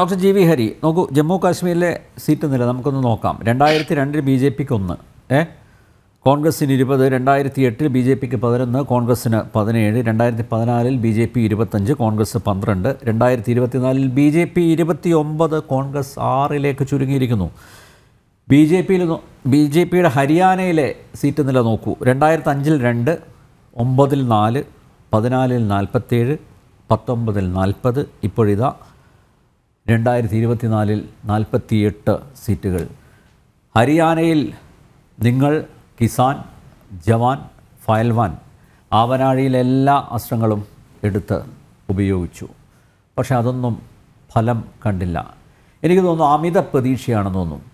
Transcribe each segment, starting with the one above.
doctor G V Hari നോക്കൂ ജമ്മു കാശ്മീരിലെ seat നില നമുക്കൊന്ന് നോക്കാം രണ്ടായിരത്തി രണ്ടിൽ ബി ജെ പിക്ക് ഒന്ന് ഏ കോൺഗ്രസിന് ഇരുപത് രണ്ടായിരത്തി എട്ടിൽ ബി ജെ പിക്ക് പതിനൊന്ന് കോൺഗ്രസ്സിന് പതിനേഴ് രണ്ടായിരത്തി പതിനാലിൽ ബി ജെ പി ഇരുപത്തഞ്ച് കോൺഗ്രസ് പന്ത്രണ്ട് രണ്ടായിരത്തി ഇരുപത്തിനാലിൽ ബി ജെ പി ഇരുപത്തി ഒമ്പത് കോൺഗ്രസ് ആറിലേക്ക് ചുരുങ്ങിയിരിക്കുന്നു ബി ജെ പിയിൽ ബി ജെ പിയുടെ ഹരിയാനയിലെ സീറ്റ് നില നോക്കൂ രണ്ടായിരത്തി അഞ്ചിൽ രണ്ട് ഒമ്പതിൽ നാല് പതിനാലിൽ നാൽപ്പത്തേഴ് പത്തൊമ്പതിൽ നാൽപ്പത് ഇപ്പോഴിതാണ് രണ്ടായിരത്തി ഇരുപത്തിനാലിൽ നാൽപ്പത്തിയെട്ട് സീറ്റുകൾ ഹരിയാനയിൽ നിങ്ങൾ കിസാൻ ജവാൻ ഫയൽവാൻ ആവനാഴിയിലെ എല്ലാ അസ്ത്രങ്ങളും എടുത്ത് ഉപയോഗിച്ചു പക്ഷേ അതൊന്നും ഫലം കണ്ടില്ല എനിക്ക് തോന്നുന്നു അമിത പ്രതീക്ഷയാണെന്ന് തോന്നുന്നു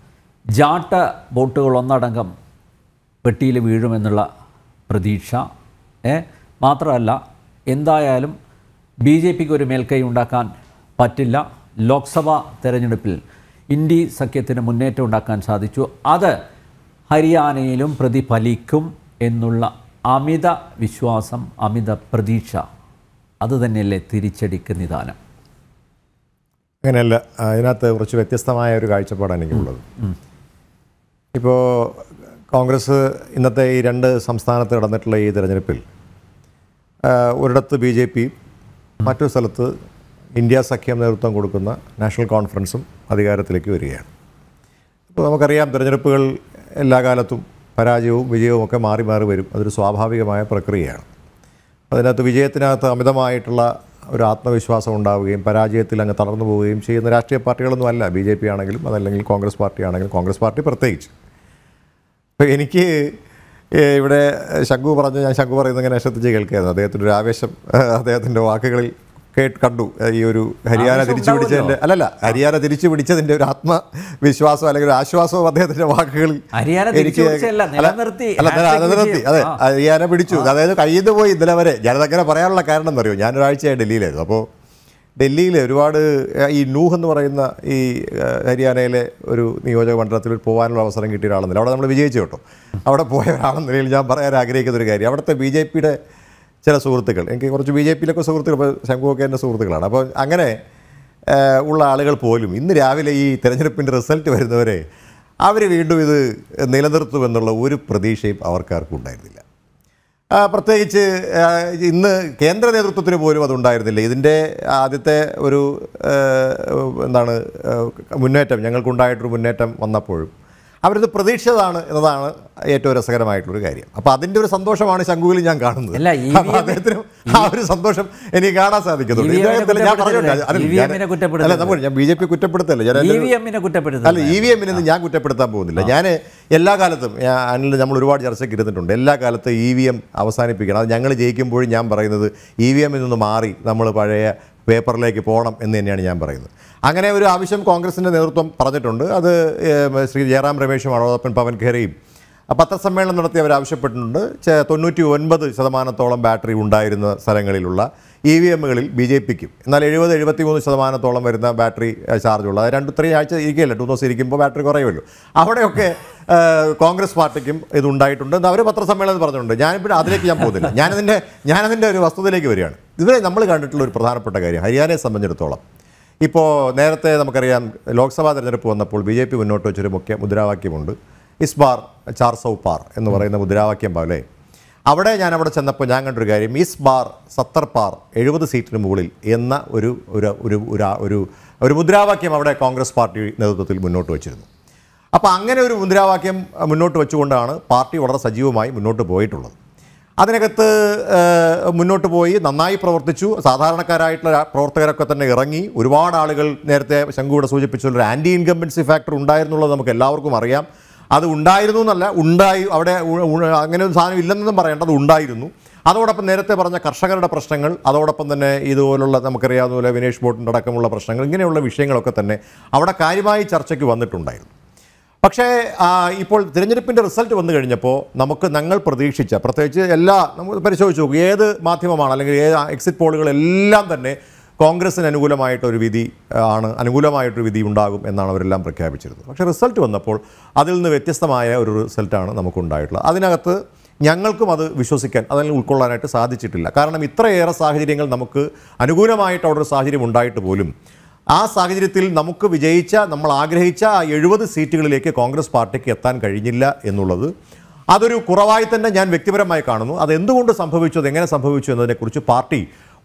ജാട്ട ബോട്ടുകൾ ഒന്നടങ്കം പെട്ടിയിൽ വീഴുമെന്നുള്ള പ്രതീക്ഷ മാത്രമല്ല എന്തായാലും ബി ജെ പിക്ക് ഒരു മേൽക്കൈ ഉണ്ടാക്കാൻ പറ്റില്ല ലോക്സഭാ തെരഞ്ഞെടുപ്പിൽ ഇന്ത്യ സഖ്യത്തിന് മുന്നേറ്റം ഉണ്ടാക്കാൻ സാധിച്ചു അത് ഹരിയാനയിലും പ്രതിഫലിക്കും എന്നുള്ള അമിത വിശ്വാസം അമിത പ്രതീക്ഷ അത് തന്നെയല്ലേ തിരിച്ചടിക്ക് നിദാനം അങ്ങനെയല്ല അതിനകത്ത് കുറച്ച് വ്യത്യസ്തമായ ഒരു കാഴ്ചപ്പാടാണ് എനിക്കുള്ളത് ഇപ്പോൾ കോൺഗ്രസ് ഇന്നത്തെ ഈ രണ്ട് സംസ്ഥാനത്ത് നടന്നിട്ടുള്ള ഈ തെരഞ്ഞെടുപ്പിൽ ഒരിടത്ത് ബി ജെ പി മറ്റൊരു സ്ഥലത്ത് ഇന്ത്യ സഖ്യം നേതൃത്വം കൊടുക്കുന്ന നാഷണൽ കോൺഫറൻസും അധികാരത്തിലേക്ക് വരികയാണ് അപ്പോൾ നമുക്കറിയാം തിരഞ്ഞെടുപ്പുകൾ എല്ലാ കാലത്തും പരാജയവും വിജയവും ഒക്കെ മാറി മാറി വരും അതൊരു സ്വാഭാവികമായ പ്രക്രിയയാണ് അതിനകത്ത് വിജയത്തിനകത്ത് അമിതമായിട്ടുള്ള ഒരു ആത്മവിശ്വാസം ഉണ്ടാവുകയും പരാജയത്തിൽ അങ്ങ് തളർന്നു പോവുകയും ചെയ്യുന്ന രാഷ്ട്രീയ പാർട്ടികളൊന്നും അല്ല ബി ജെ പി ആണെങ്കിലും അതല്ലെങ്കിൽ കോൺഗ്രസ് പാർട്ടി ആണെങ്കിലും കോൺഗ്രസ് പാർട്ടി പ്രത്യേകിച്ച് അപ്പോൾ എനിക്ക് ഇവിടെ ശംഖു പറഞ്ഞു ഞാൻ ശംഖു പറയുന്നത് ഇങ്ങനെ ശ്രദ്ധിച്ച് കേൾക്കുകയായിരുന്നു അദ്ദേഹത്തിൻ്റെ ഒരു ആവേശം അദ്ദേഹത്തിൻ്റെ വാക്കുകളിൽ കേട്ട് കണ്ടു ഈ ഒരു ഹരിയാന തിരിച്ചു പിടിച്ചതിന്റെ അല്ലല്ല ഹരിയാന തിരിച്ചു പിടിച്ചതിന്റെ ഒരു ആത്മവിശ്വാസം അല്ലെങ്കിൽ ഒരു ആശ്വാസവും അദ്ദേഹത്തിന്റെ വാക്കുകളിൽ എനിക്ക് നിലനിർത്തി അതെ ഹരിയാന പിടിച്ചു അതായത് കഴിയുന്നു പോയി ഇന്നലെ വരെ ഞാനതങ്ങനെ പറയാനുള്ള കാരണം എന്നറിയോ ഞാൻ ഒരാഴ്ചയായി ഡൽഹിയിലായിരുന്നു അപ്പോൾ ഡൽഹിയിൽ ഒരുപാട് ഈ നൂഹ് എന്ന് പറയുന്ന ഈ ഹരിയാനയിലെ ഒരു നിയോജക മണ്ഡലത്തിൽ പോകാനുള്ള അവസരം കിട്ടിയ ഒരാളെന്നില്ല അവിടെ നമ്മൾ വിജയിച്ചു കേട്ടോ അവിടെ പോയ ഒരാളെന്ന നിലയിൽ ഞാൻ പറയാൻ ആഗ്രഹിക്കുന്ന ഒരു കാര്യം അവിടുത്തെ ബി ജെ പിയുടെ ചില സുഹൃത്തുക്കൾ എനിക്ക് കുറച്ച് ബി ജെ പിയിലൊക്കെ സുഹൃത്തുക്കൾ ഇപ്പോൾ ശംഖുവൊക്കെ എൻ്റെ സുഹൃത്തുക്കളാണ് അപ്പോൾ അങ്ങനെ ഉള്ള ആളുകൾ പോലും ഇന്ന് രാവിലെ ഈ തെരഞ്ഞെടുപ്പിൻ്റെ റിസൾട്ട് വരുന്നവരെ അവർ വീണ്ടും ഇത് നിലനിർത്തുമെന്നുള്ള ഒരു പ്രതീക്ഷയും അവർക്കാർക്കും ഉണ്ടായിരുന്നില്ല പ്രത്യേകിച്ച് ഇന്ന് കേന്ദ്ര നേതൃത്വത്തിന് പോലും അതുണ്ടായിരുന്നില്ല ഇതിൻ്റെ ആദ്യത്തെ ഒരു എന്താണ് മുന്നേറ്റം ഞങ്ങൾക്കുണ്ടായിട്ടൊരു മുന്നേറ്റം വന്നപ്പോഴും അവരത് പ്രതീക്ഷിച്ചതാണ് എന്നതാണ് ഏറ്റവും രസകരമായിട്ടുള്ളൊരു കാര്യം അപ്പൊ അതിന്റെ ഒരു സന്തോഷമാണ് ശംഖുവിൽ ഞാൻ കാണുന്നത് അദ്ദേഹത്തിനും ആ ഒരു സന്തോഷം എനിക്ക് കാണാൻ സാധിക്കുന്നുണ്ട് ഞാൻ അല്ല ബി ജെ പി കുറ്റപ്പെടുത്തല്ല അല്ല ഇ വി എമ്മിനെ ഞാൻ കുറ്റപ്പെടുത്താൻ പോകുന്നില്ല ഞാൻ എല്ലാ കാലത്തും അനിൽ നമ്മൾ ഒരുപാട് ചർച്ചയ്ക്ക് ഇരുന്നിട്ടുണ്ട് എല്ലാ കാലത്തും ഇ വി എം അവസാനിപ്പിക്കണം അത് ഞങ്ങൾ ജയിക്കുമ്പോഴും ഞാൻ പറയുന്നത് ഇ വി എമ്മിൽ നിന്ന് മാറി നമ്മൾ പഴയ പേപ്പറിലേക്ക് പോകണം എന്ന് തന്നെയാണ് ഞാൻ പറയുന്നത് അങ്ങനെ ഒരു ആവശ്യം കോൺഗ്രസിൻ്റെ നേതൃത്വം പറഞ്ഞിട്ടുണ്ട് അത് ശ്രീ ജയറാം രമേശും അതോടൊപ്പം പവൻ ഖേരയും പത്രസമ്മേളനം നടത്തി അവർ ആവശ്യപ്പെട്ടിട്ടുണ്ട് തൊണ്ണൂറ്റി ഒൻപത് ശതമാനത്തോളം ബാറ്ററി ഉണ്ടായിരുന്ന സ്ഥലങ്ങളിലുള്ള ഇ വി എമ്മുകളിൽ ബി ജെ പിക്കും എന്നാൽ എഴുപത് എഴുപത്തി മൂന്ന് ശതമാനത്തോളം വരുന്ന ബാറ്ററി ചാർജുള്ള അത് രണ്ട് ഇത്രയും ആഴ്ച ഇരിക്കുകയല്ല ടു ദിവസം ഇരിക്കുമ്പോൾ ബാറ്ററി കുറയുമല്ലോ അവിടെയൊക്കെ കോൺഗ്രസ് പാർട്ടിക്കും ഇതുണ്ടായിട്ടുണ്ട് എന്ന് അവർ പത്രസമ്മേളനം പറഞ്ഞിട്ടുണ്ട് ഞാനിപ്പോൾ അതിലേക്ക് ഞാൻ പോകുന്നില്ല ഞാനതിൻ്റെ ഞാനതിൻ്റെ ഒരു വസ്തുതയിലേക്ക് വരികയാണ് ഇതുവരെ നമ്മൾ കണ്ടിട്ടുള്ള ഒരു പ്രധാനപ്പെട്ട കാര്യം ഹരിയാനയെ സംബന്ധിച്ചിടത്തോളം ഇപ്പോൾ നേരത്തെ നമുക്കറിയാം ലോക്സഭാ തെരഞ്ഞെടുപ്പ് വന്നപ്പോൾ ബി ജെ പി മുന്നോട്ട് വെച്ചൊരു മുഖ്യ മുദ്രാവാക്യമുണ്ട് ബാർ ചാർ സൗപ്പാർ എന്ന് പറയുന്ന മുദ്രാവാക്യം പോലെ അവിടെ ഞാൻ അവിടെ ചെന്നപ്പോൾ ഞാൻ കണ്ടൊരു കാര്യം ഇസ് ബാർ സത്തർ പാർ എഴുപത് സീറ്റിന് മുകളിൽ എന്ന ഒരു ഒരു ഒരു ഒരു ഒരു മുദ്രാവാക്യം അവിടെ കോൺഗ്രസ് പാർട്ടി നേതൃത്വത്തിൽ മുന്നോട്ട് വച്ചിരുന്നു അപ്പോൾ അങ്ങനെ ഒരു മുദ്രാവാക്യം മുന്നോട്ട് വെച്ചുകൊണ്ടാണ് പാർട്ടി വളരെ സജീവമായി മുന്നോട്ട് പോയിട്ടുള്ളത് അതിനകത്ത് മുന്നോട്ട് പോയി നന്നായി പ്രവർത്തിച്ചു സാധാരണക്കാരായിട്ടുള്ള പ്രവർത്തകരൊക്കെ തന്നെ ഇറങ്ങി ഒരുപാട് ആളുകൾ നേരത്തെ ശങ്കുവിടെ സൂചിപ്പിച്ചുള്ളൊരു ഒരു ആൻറ്റി ഇൻകമ്പൻസി ഫാക്ടർ ഉണ്ടായിരുന്നുള്ളത് നമുക്ക് എല്ലാവർക്കും അറിയാം അത് ഉണ്ടായിരുന്നു എന്നല്ല ഉണ്ടായി അവിടെ അങ്ങനെ ഒരു സാധനം ഇല്ലെന്നൊന്നും പറയേണ്ട അത് ഉണ്ടായിരുന്നു അതോടൊപ്പം നേരത്തെ പറഞ്ഞ കർഷകരുടെ പ്രശ്നങ്ങൾ അതോടൊപ്പം തന്നെ ഇതുപോലുള്ള നമുക്കറിയാവുന്ന പോലെ വിനേഷ് ബോട്ടിൻ്റെ അടക്കമുള്ള പ്രശ്നങ്ങൾ ഇങ്ങനെയുള്ള വിഷയങ്ങളൊക്കെ തന്നെ അവിടെ കാര്യമായി ചർച്ചയ്ക്ക് വന്നിട്ടുണ്ടായിരുന്നു പക്ഷേ ഇപ്പോൾ തിരഞ്ഞെടുപ്പിൻ്റെ റിസൾട്ട് വന്നു കഴിഞ്ഞപ്പോൾ നമുക്ക് ഞങ്ങൾ പ്രതീക്ഷിച്ച പ്രത്യേകിച്ച് എല്ലാ നമുക്ക് പരിശോധിച്ച് നോക്കും ഏത് മാധ്യമമാണ് അല്ലെങ്കിൽ ഏത് എക്സിറ്റ് പോളുകളെല്ലാം തന്നെ കോൺഗ്രസിന് അനുകൂലമായിട്ടൊരു വിധി ആണ് അനുകൂലമായിട്ടൊരു വിധി ഉണ്ടാകും എന്നാണ് അവരെല്ലാം പ്രഖ്യാപിച്ചിരുന്നത് പക്ഷേ റിസൾട്ട് വന്നപ്പോൾ അതിൽ നിന്ന് വ്യത്യസ്തമായ ഒരു റിസൾട്ടാണ് നമുക്കുണ്ടായിട്ടുള്ളത് അതിനകത്ത് ഞങ്ങൾക്കും അത് വിശ്വസിക്കാൻ അതിൽ ഉൾക്കൊള്ളാനായിട്ട് സാധിച്ചിട്ടില്ല കാരണം ഇത്രയേറെ സാഹചര്യങ്ങൾ നമുക്ക് അനുകൂലമായിട്ട് അവിടെ ഒരു സാഹചര്യം ഉണ്ടായിട്ട് പോലും ആ സാഹചര്യത്തിൽ നമുക്ക് വിജയിച്ച നമ്മൾ ആഗ്രഹിച്ച ആ എഴുപത് സീറ്റുകളിലേക്ക് കോൺഗ്രസ് പാർട്ടിക്ക് എത്താൻ കഴിഞ്ഞില്ല എന്നുള്ളത് അതൊരു കുറവായി തന്നെ ഞാൻ വ്യക്തിപരമായി കാണുന്നു അത് എന്തുകൊണ്ട് സംഭവിച്ചു അത് എങ്ങനെ സംഭവിച്ചു എന്നതിനെക്കുറിച്ച് പാർട്ടി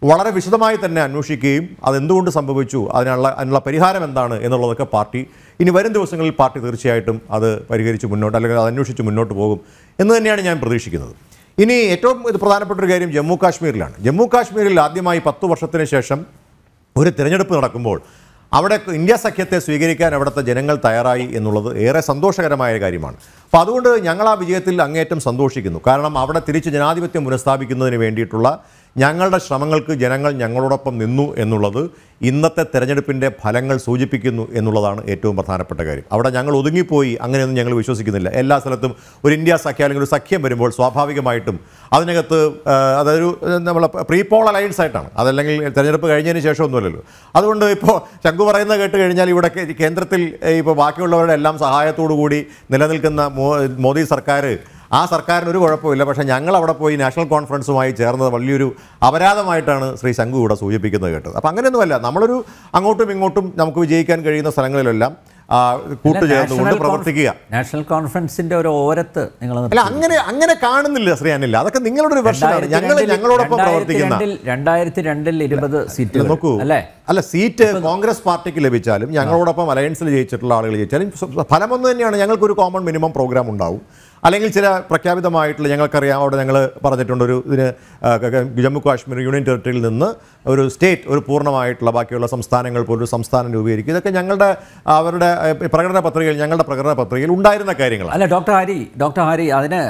വളരെ വിശദമായി തന്നെ അന്വേഷിക്കുകയും അതെന്തുകൊണ്ട് സംഭവിച്ചു അതിനുള്ള അതിനുള്ള പരിഹാരം എന്താണ് എന്നുള്ളതൊക്കെ പാർട്ടി ഇനി വരും ദിവസങ്ങളിൽ പാർട്ടി തീർച്ചയായിട്ടും അത് പരിഹരിച്ച് മുന്നോട്ട് അല്ലെങ്കിൽ അത് അന്വേഷിച്ച് മുന്നോട്ട് പോകും എന്ന് തന്നെയാണ് ഞാൻ പ്രതീക്ഷിക്കുന്നത് ഇനി ഏറ്റവും ഇത് പ്രധാനപ്പെട്ട ഒരു കാര്യം ജമ്മു കാശ്മീരിലാണ് ജമ്മു കാശ്മീരിൽ ആദ്യമായി പത്ത് വർഷത്തിന് ശേഷം ഒരു തിരഞ്ഞെടുപ്പ് നടക്കുമ്പോൾ അവിടെ ഇന്ത്യ സഖ്യത്തെ സ്വീകരിക്കാൻ അവിടുത്തെ ജനങ്ങൾ തയ്യാറായി എന്നുള്ളത് ഏറെ സന്തോഷകരമായ കാര്യമാണ് അപ്പോൾ അതുകൊണ്ട് ഞങ്ങൾ ആ വിജയത്തിൽ അങ്ങേറ്റം സന്തോഷിക്കുന്നു കാരണം അവിടെ തിരിച്ച് ജനാധിപത്യം പുനഃസ്ഥാപിക്കുന്നതിന് വേണ്ടിയിട്ടുള്ള ഞങ്ങളുടെ ശ്രമങ്ങൾക്ക് ജനങ്ങൾ ഞങ്ങളോടൊപ്പം നിന്നു എന്നുള്ളത് ഇന്നത്തെ തെരഞ്ഞെടുപ്പിൻ്റെ ഫലങ്ങൾ സൂചിപ്പിക്കുന്നു എന്നുള്ളതാണ് ഏറ്റവും പ്രധാനപ്പെട്ട കാര്യം അവിടെ ഞങ്ങൾ ഒതുങ്ങിപ്പോയി അങ്ങനെയൊന്നും ഞങ്ങൾ വിശ്വസിക്കുന്നില്ല എല്ലാ സ്ഥലത്തും ഒരു ഇന്ത്യ സഖ്യ അല്ലെങ്കിൽ ഒരു സഖ്യം വരുമ്പോൾ സ്വാഭാവികമായിട്ടും അതിനകത്ത് അതൊരു നമ്മളെ പ്രീപോൾ അലയൻസ് ആയിട്ടാണ് അതല്ലെങ്കിൽ തെരഞ്ഞെടുപ്പ് കഴിഞ്ഞതിന് ശേഷമൊന്നുമല്ലല്ലോ അതുകൊണ്ട് ഇപ്പോൾ ശങ്കു പറയുന്നത് കേട്ട് കഴിഞ്ഞാൽ ഇവിടെ കേന്ദ്രത്തിൽ ഇപ്പോൾ ബാക്കിയുള്ളവരുടെ എല്ലാം സഹായത്തോടു കൂടി നിലനിൽക്കുന്ന മോദി സർക്കാർ ആ സർക്കാരിന് ഒരു കുഴപ്പമില്ല പക്ഷെ ഞങ്ങൾ അവിടെ പോയി നാഷണൽ കോൺഫറൻസുമായി ചേർന്നത് വലിയൊരു അപരാധമായിട്ടാണ് ശ്രീ ശംഖു ഇവിടെ സൂചിപ്പിക്കുന്നത് കേട്ടത് അപ്പം അങ്ങനെയൊന്നുമല്ല നമ്മളൊരു അങ്ങോട്ടും ഇങ്ങോട്ടും നമുക്ക് വിജയിക്കാൻ കഴിയുന്ന സ്ഥലങ്ങളിലെല്ലാം കൂട്ടുചേർന്നുകൊണ്ട് പ്രവർത്തിക്കുക നാഷണൽ കോൺഫറൻസിന്റെ ഒരു ഓരത്ത് നിങ്ങൾ അല്ല അങ്ങനെ അങ്ങനെ കാണുന്നില്ല ശ്രീ അനിൽ അതൊക്കെ നിങ്ങളുടെ ഒരു വർഷമാണ് ഞങ്ങൾ ഞങ്ങളോടൊപ്പം പ്രവർത്തിക്കുന്ന രണ്ടായിരത്തി രണ്ടിൽ ഇരുപത് സീറ്റ് നോക്കൂ അല്ലേ അല്ല സീറ്റ് കോൺഗ്രസ് പാർട്ടിക്ക് ലഭിച്ചാലും ഞങ്ങളോടൊപ്പം അലയൻസിൽ ജയിച്ചിട്ടുള്ള ആളുകൾ ജയിച്ചാലും ഫലമൊന്നു തന്നെയാണ് ഞങ്ങൾക്കൊരു കോമൺ മിനിമം പ്രോഗ്രാം ഉണ്ടാവും അല്ലെങ്കിൽ ചില പ്രഖ്യാപിതമായിട്ടുള്ള ഞങ്ങൾക്കറിയാം അവിടെ ഞങ്ങൾ പറഞ്ഞിട്ടുണ്ട് ഒരു ഇതിന് ജമ്മു കാശ്മീർ യൂണിയൻ ടെറിട്ടറിയിൽ നിന്ന് ഒരു സ്റ്റേറ്റ് ഒരു പൂർണ്ണമായിട്ടുള്ള ബാക്കിയുള്ള സംസ്ഥാനങ്ങൾ പോലൊരു സംസ്ഥാനം രൂപീകരിക്കും ഇതൊക്കെ ഞങ്ങളുടെ അവരുടെ പ്രകടന പത്രികയിൽ ഞങ്ങളുടെ പ്രകടന പത്രികയിൽ ഉണ്ടായിരുന്ന കാര്യങ്ങൾ അല്ല ഡോക്ടർ ഹാരി ഡോക്ടർ ഹാരി അതിന്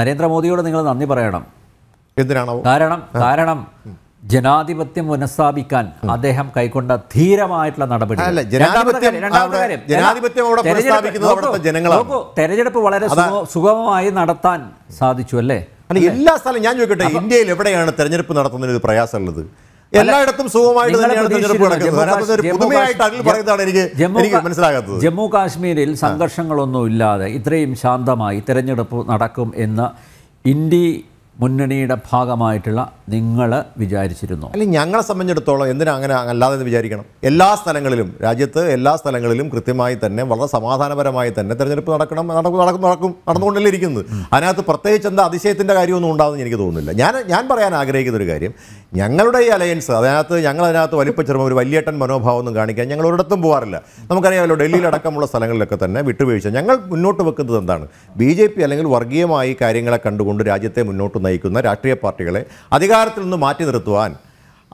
നരേന്ദ്രമോദിയോട് നിങ്ങൾ നന്ദി പറയണം എന്തിനാണോ കാരണം കാരണം ജനാധിപത്യം പുനഃസ്ഥാപിക്കാൻ അദ്ദേഹം കൈക്കൊണ്ട ധീരമായിട്ടുള്ള നടപടി തെരഞ്ഞെടുപ്പ് വളരെ സുഗമമായി നടത്താൻ സാധിച്ചു അല്ലേ അല്ല എല്ലാ സ്ഥലം ഞാൻ ചോദിക്കട്ടെ ഇന്ത്യയിൽ എവിടെയാണ് തെരഞ്ഞെടുപ്പ് നടത്തുന്നതിന് ഒരു പ്രയാസമുള്ളത് എല്ലായിടത്തും സുഖമായിട്ട് എനിക്ക് എനിക്ക് മനസ്സിലാകാത്തത് ജമ്മു കാശ്മീരിൽ സംഘർഷങ്ങളൊന്നും ഇല്ലാതെ ഇത്രയും ശാന്തമായി തെരഞ്ഞെടുപ്പ് നടക്കും എന്ന് ഇന്ത്യ മുന്നണിയുടെ ഭാഗമായിട്ടുള്ള നിങ്ങൾ വിചാരിച്ചിരുന്നു അല്ല ഞങ്ങളെ സംബന്ധിച്ചിടത്തോളം എന്തിനാ അങ്ങനെ അല്ലാതെ വിചാരിക്കണം എല്ലാ സ്ഥലങ്ങളിലും രാജ്യത്ത് എല്ലാ സ്ഥലങ്ങളിലും കൃത്യമായി തന്നെ വളരെ സമാധാനപരമായി തന്നെ തെരഞ്ഞെടുപ്പ് നടക്കണം നടക്കും നടക്കും നടക്കും നടന്നുകൊണ്ടല്ലേ ഇരിക്കുന്നത് അതിനകത്ത് പ്രത്യേകിച്ച് എന്താ അതിശയത്തിൻ്റെ കാര്യമൊന്നും ഉണ്ടാകുമെന്ന് എനിക്ക് തോന്നുന്നില്ല ഞാൻ ഞാൻ പറയാൻ ആഗ്രഹിക്കുന്ന ഒരു കാര്യം ഞങ്ങളുടെ ഈ അലയൻസ് അതിനകത്ത് ഞങ്ങൾ അതിനകത്ത് വലിപ്പച്ചെറുമ്പോൾ ഒരു വലിയേട്ടൻ മനോഭാവമൊന്നും കാണിക്കാൻ ഞങ്ങൾ ഒരിടത്തും പോകാറില്ല നമുക്കറിയാമല്ലോ ഡൽഹിയിലടക്കമുള്ള സ്ഥലങ്ങളിലൊക്കെ തന്നെ വിട്ടുവീഴ്ച ഞങ്ങൾ മുന്നോട്ട് വെക്കുന്നത് എന്താണ് ബി ജെ പി അല്ലെങ്കിൽ വർഗീയമായി കാര്യങ്ങളെ കണ്ടുകൊണ്ട് രാജ്യത്തെ മുന്നോട്ട് നയിക്കുന്ന രാഷ്ട്രീയ പാർട്ടികളെ അധികാരത്തിൽ നിന്ന് മാറ്റി നിർത്തുവാൻ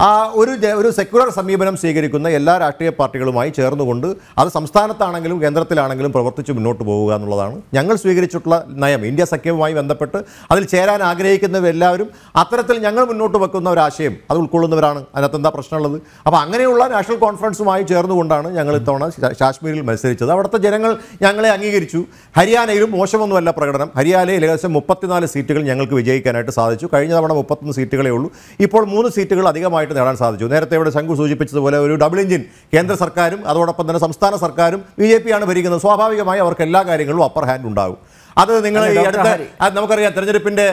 ആ ഒരു ഒരു സെക്യുലർ സമീപനം സ്വീകരിക്കുന്ന എല്ലാ രാഷ്ട്രീയ പാർട്ടികളുമായി ചേർന്നുകൊണ്ട് അത് സംസ്ഥാനത്താണെങ്കിലും കേന്ദ്രത്തിലാണെങ്കിലും പ്രവർത്തിച്ച് മുന്നോട്ട് പോവുക എന്നുള്ളതാണ് ഞങ്ങൾ സ്വീകരിച്ചിട്ടുള്ള നയം ഇന്ത്യ സഖ്യവുമായി ബന്ധപ്പെട്ട് അതിൽ ചേരാൻ ആഗ്രഹിക്കുന്നവരെല്ലാവരും അത്തരത്തിൽ ഞങ്ങൾ മുന്നോട്ട് വെക്കുന്ന ഒരു ആശയം അത് ഉൾക്കൊള്ളുന്നവരാണ് അതിനകത്ത് എന്താ പ്രശ്നമുള്ളത് അപ്പോൾ അങ്ങനെയുള്ള നാഷണൽ കോൺഫറൻസുമായി ചേർന്നുകൊണ്ടാണ് ഞങ്ങൾ ഇത്തവണ കാശ്മീരിൽ മത്സരിച്ചത് അവിടുത്തെ ജനങ്ങൾ ഞങ്ങളെ അംഗീകരിച്ചു ഹരിയാനയിലും മോശമൊന്നുമല്ല പ്രകടനം ഹരിയാനയിൽ ഏകദേശം മുപ്പത്തിനാല് സീറ്റുകൾ ഞങ്ങൾക്ക് വിജയിക്കാനായിട്ട് സാധിച്ചു കഴിഞ്ഞ തവണ മുപ്പത്തൊന്ന് സീറ്റുകളേ ഉള്ളൂ ഇപ്പോൾ മൂന്ന് സീറ്റുകൾ അധികമായി പൂർണ്ണമായിട്ട് നേടാൻ സാധിച്ചു നേരത്തെ ഇവിടെ ശങ്കു സൂചിപ്പിച്ചതുപോലെ ഒരു ഡബിൾ എഞ്ചിൻ കേന്ദ്ര സർക്കാരും അതോടൊപ്പം തന്നെ സംസ്ഥാന സർക്കാരും ബി ജെ പിയാണ് ഭരിക്കുന്നത് സ്വാഭാവികമായി അവർക്ക് എല്ലാ കാര്യങ്ങളിലും അപ്പർ ഹാൻഡ് ഉണ്ടാകും അത് നിങ്ങൾ ഈ അടുത്ത നമുക്കറിയാം തെരഞ്ഞെടുപ്പിൻ്റെ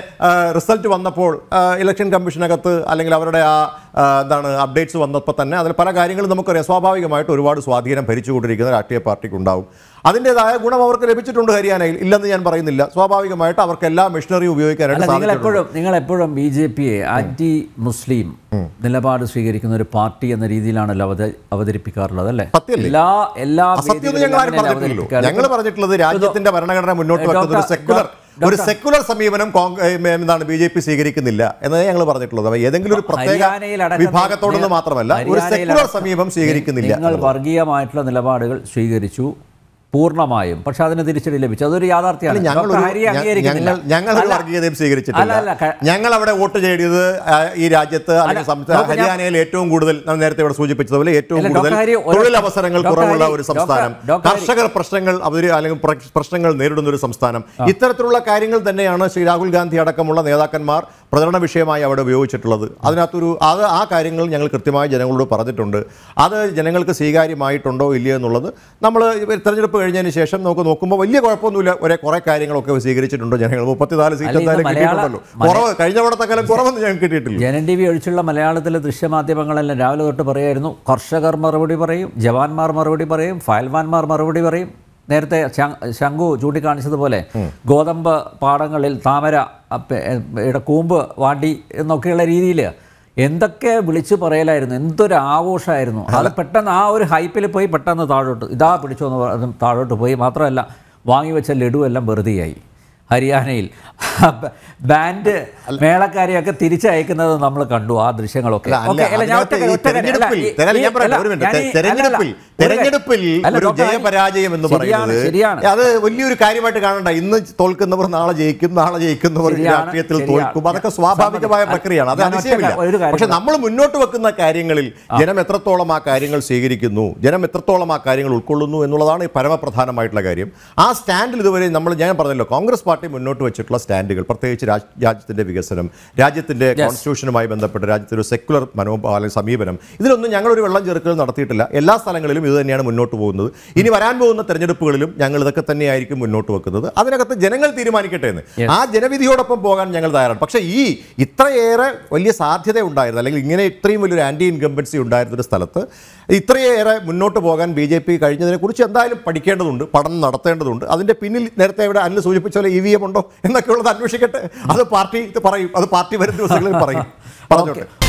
റിസൾട്ട് വന്നപ്പോൾ ഇലക്ഷൻ കമ്മീഷനകത്ത് അല്ലെങ്കിൽ അവരുടെ ആ എന്താണ് അപ്ഡേറ്റ്സ് വന്നപ്പോൾ തന്നെ അതിൽ പല കാര്യങ്ങളും നമുക്കറിയാം സ്വാഭാവികമായിട്ട് ഒരുപാട് സ്വാധീനം ഭരിച്ചുകൊണ്ടിരിക്കുന്ന രാഷ്ട്രീയ ഉണ്ടാവും അതിൻ്റെതായ ഗുണം അവർക്ക് ലഭിച്ചിട്ടുണ്ട് ഹരിയാനയിൽ ഇല്ലെന്ന് ഞാൻ പറയുന്നില്ല സ്വാഭാവികമായിട്ട് അവർക്ക് എല്ലാ മിഷണറി ഉപയോഗിക്കാനായിട്ട് നിങ്ങൾ എപ്പോഴും നിങ്ങൾ എപ്പോഴും ബി ജെ പിയെ ആൻറ്റി മുസ്ലിം നിലപാട് സ്വീകരിക്കുന്ന ഒരു പാർട്ടി എന്ന രീതിയിലാണല്ലോ അവതരിപ്പിക്കാറുള്ളത് അല്ലേ എല്ലാ എല്ലാ ഞങ്ങൾ പറഞ്ഞിട്ടുള്ളത് രാജ്യത്തിന്റെ ഭരണഘടന മുന്നോട്ട് വെക്കുന്ന ഒരു സെക്യുലർ ഒരു സെക്യുലർ സമീപനം എന്താണ് ബി ജെ പി സ്വീകരിക്കുന്നില്ല എന്നതേ ഞങ്ങൾ പറഞ്ഞിട്ടുള്ളത് ഏതെങ്കിലും ഒരു പ്രത്യേക വിഭാഗത്തോടൊന്നും മാത്രമല്ല ഒരു സെക്യുലർ സമീപം സ്വീകരിക്കുന്നില്ല വർഗീയമായിട്ടുള്ള നിലപാടുകൾ സ്വീകരിച്ചു പൂർണ്ണമായും പക്ഷെ അതിന് തിരിച്ചടി ലഭിച്ചു അതൊരു യാഥാർത്ഥ്യമാണ് ഞങ്ങൾ അവിടെ വോട്ട് ചെയ്തത് ഈ രാജ്യത്ത് ഹരിയാനയിൽ ഏറ്റവും കൂടുതൽ നേരത്തെ ഇവിടെ സൂചിപ്പിച്ചതുപോലെ ഏറ്റവും കൂടുതൽ തൊഴിലവസരങ്ങൾ കുറവുള്ള ഒരു സംസ്ഥാനം കർഷകർ പ്രശ്നങ്ങൾ അവര് അല്ലെങ്കിൽ പ്രശ്നങ്ങൾ നേരിടുന്ന ഒരു സംസ്ഥാനം ഇത്തരത്തിലുള്ള കാര്യങ്ങൾ തന്നെയാണ് ശ്രീ രാഹുൽ ഗാന്ധി അടക്കമുള്ള നേതാക്കന്മാർ പ്രചരണ വിഷയമായി അവിടെ ഉപയോഗിച്ചിട്ടുള്ളത് അതിനകത്തൊരു അത് ആ കാര്യങ്ങൾ ഞങ്ങൾ കൃത്യമായി ജനങ്ങളോട് പറഞ്ഞിട്ടുണ്ട് അത് ജനങ്ങൾക്ക് സ്വീകാര്യമായിട്ടുണ്ടോ ഇല്ലയോ എന്നുള്ളത് നമ്മൾ തെരഞ്ഞെടുപ്പ് കഴിഞ്ഞതിന് ശേഷം നമുക്ക് നോക്കുമ്പോൾ വലിയ കുഴപ്പമൊന്നുമില്ല ഒരേ കുറേ കാര്യങ്ങളൊക്കെ സ്വീകരിച്ചിട്ടുണ്ട് ജനങ്ങൾ മുപ്പത്തിനാല് സീറ്റ് എന്തായാലും കിട്ടിയിട്ടുണ്ടല്ലോ കുറവ് കഴിഞ്ഞ വടത്തക്കാലം കുറവൊന്നും ഞങ്ങൾക്ക് കിട്ടിയിട്ടില്ല ജനൻ ടി വി ഒഴിച്ചുള്ള മലയാളത്തിലെ ദൃശ്യമാധ്യമങ്ങളെല്ലാം രാവിലെ തൊട്ട് പറയായിരുന്നു കർഷകർ മറുപടി പറയും ജവാന്മാർ മറുപടി പറയും ഫയൽവാൻമാർ മറുപടി പറയും നേരത്തെ ശംഖു ചൂണ്ടിക്കാണിച്ചതുപോലെ ഗോതമ്പ് പാടങ്ങളിൽ താമര കൂമ്പ് വാണ്ടി എന്നൊക്കെയുള്ള രീതിയിൽ എന്തൊക്കെ വിളിച്ചു പറയലായിരുന്നു എന്തൊരു ആഘോഷമായിരുന്നു അത് പെട്ടെന്ന് ആ ഒരു ഹൈപ്പിൽ പോയി പെട്ടെന്ന് താഴോട്ട് ഇതാ പിടിച്ചു എന്ന് താഴോട്ട് പോയി മാത്രമല്ല വാങ്ങിവെച്ച ലഡു എല്ലാം വെറുതെയായി ഹരിയാനയിൽ ബാൻഡ് മേളക്കാരെയൊക്കെ തിരിച്ചയക്കുന്നത് നമ്മൾ കണ്ടു ആ ദൃശ്യങ്ങളൊക്കെ തെരഞ്ഞെടുപ്പിൽ ഒരു ജയപരാജയം എന്ന് പറയുന്നത് അത് വലിയൊരു കാര്യമായിട്ട് കാണണ്ട ഇന്ന് തോൽക്കുന്നവർ നാളെ ജയിക്കും നാളെ ജയിക്കുന്നവർ രാഷ്ട്രീയത്തിൽ തോൽക്കും അതൊക്കെ സ്വാഭാവികമായ പ്രക്രിയയാണ് അത് അതിശയമില്ല പക്ഷെ നമ്മൾ മുന്നോട്ട് വെക്കുന്ന കാര്യങ്ങളിൽ ജനം എത്രത്തോളം ആ കാര്യങ്ങൾ സ്വീകരിക്കുന്നു ജനം എത്രത്തോളം ആ കാര്യങ്ങൾ ഉൾക്കൊള്ളുന്നു എന്നുള്ളതാണ് പരമപ്രധാനമായിട്ടുള്ള കാര്യം ആ സ്റ്റാൻഡിൽ ഇതുവരെ നമ്മൾ ഞാൻ പറഞ്ഞല്ലോ കോൺഗ്രസ് പാർട്ടി മുന്നോട്ട് വെച്ചിട്ടുള്ള സ്റ്റാൻഡുകൾ പ്രത്യേകിച്ച് രാജ്യത്തിന്റെ വികസനം രാജ്യത്തിന്റെ കോൺസ്റ്റിറ്റ്യൂഷനുമായി ബന്ധപ്പെട്ട് രാജ്യത്തെ ഒരു സെക്യുലർ മനോഭാവ സമീപനം ഇതിലൊന്നും ഞങ്ങൾ ഒരു വെള്ളം ചെറുക്കൽ നടത്തിയിട്ടില്ല എല്ലാ സ്ഥലങ്ങളിലും ഇത് തന്നെയാണ് മുന്നോട്ട് പോകുന്നത് ഇനി വരാൻ പോകുന്ന തെരഞ്ഞെടുപ്പുകളിലും ഞങ്ങൾ ഇതൊക്കെ തന്നെയായിരിക്കും മുന്നോട്ട് വെക്കുന്നത് അതിനകത്ത് ജനങ്ങൾ തീരുമാനിക്കട്ടെ എന്ന് ആ ജനവിധിയോടൊപ്പം പോകാൻ ഞങ്ങൾ തയ്യാറാണ് പക്ഷെ ഈ ഇത്രയേറെ വലിയ സാധ്യത ഉണ്ടായിരുന്നു അല്ലെങ്കിൽ ഇങ്ങനെ ഇത്രയും വലിയൊരു ആന്റി ഇൻകംബൻസി ഒരു സ്ഥലത്ത് ഇത്രയേറെ മുന്നോട്ട് പോകാൻ ബി ജെ പി കഴിഞ്ഞതിനെക്കുറിച്ച് എന്തായാലും പഠിക്കേണ്ടതുണ്ട് പഠനം നടത്തേണ്ടതുണ്ട് അതിന്റെ പിന്നിൽ നേരത്തെ ഇവിടെ അന്ന് സൂചിപ്പിച്ച പോലെ ഇ വി എം ഉണ്ടോ എന്നൊക്കെയുള്ളത് അന്വേഷിക്കട്ടെ അത് പാർട്ടി പറയും അത് പാർട്ടി വരുന്ന ദിവസങ്ങളിൽ പറയും പറഞ്ഞോട്ടെ